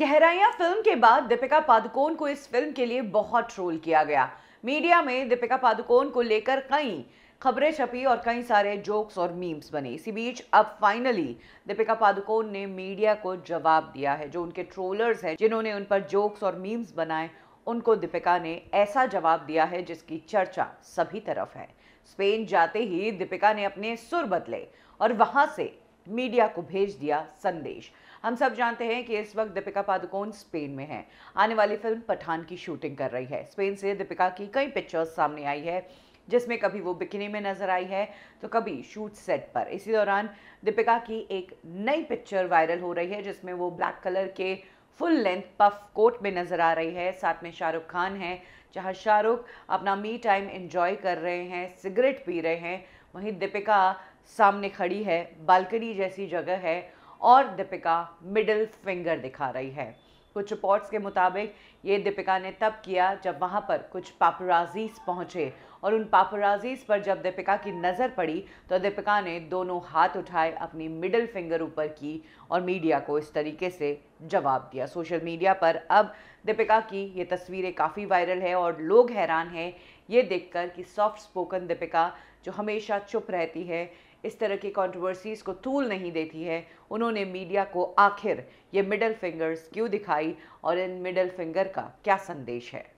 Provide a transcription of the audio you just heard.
गहराइया film के बाद दीपिका पादुकोण को इस फिल्म के लिए बहुत ट्रोल किया गया मीडिया में दीपिका पादुकोण को लेकर कई खबरें छपी और कई सारे जोक्स और मीम्स बने इसी बीच अब फाइनली दीपिका पादुकोण ने मीडिया को जवाब दिया है जो उनके ट्रोलर्स हैं जिन्होंने उन पर जोक्स और मीम्स बनाए उनको दीपिका ने ऐसा जवाब दिया है जिसकी चर्चा सभी तरफ है स्पेन जाते ही दीपिका ने अपने सुर बदले और वहां से मीडिया को भेज दिया संदेश हम सब जानते हैं कि इस वक्त दीपिका पादुकोण स्पेन में हैं आने वाली फिल्म पठान की शूटिंग कर रही है स्पेन से दीपिका की कई पिक्चर्स सामने आई है जिसमें कभी वो बिकने में नजर आई है तो कभी शूट सेट पर इसी दौरान दीपिका की एक नई पिक्चर वायरल हो रही है जिसमें वो ब्लैक कलर के फुल लेंथ पफ कोट में नज़र आ रही है साथ में शाहरुख खान है जहाँ शाहरुख अपना मी टाइम इंजॉय कर रहे हैं सिगरेट पी रहे हैं वहीं दीपिका सामने खड़ी है बालकनी जैसी जगह है और दीपिका मिडिल फिंगर दिखा रही है कुछ रिपोर्ट्स के मुताबिक ये दीपिका ने तब किया जब वहाँ पर कुछ पापराजीज पहुँचे और उन पापराजीज पर जब दीपिका की नज़र पड़ी तो दीपिका ने दोनों हाथ उठाए अपनी मिडिल फिंगर ऊपर की और मीडिया को इस तरीके से जवाब दिया सोशल मीडिया पर अब दीपिका की ये तस्वीरें काफ़ी वायरल है और लोग हैरान हैं ये देखकर कि सॉफ्ट स्पोकन दीपिका जो हमेशा चुप रहती है इस तरह की कंट्रोवर्सीज़ को तूल नहीं देती है उन्होंने मीडिया को आखिर ये मिडल फिंगर्स क्यों दिखाई और इन मिडल फिंगर का क्या संदेश है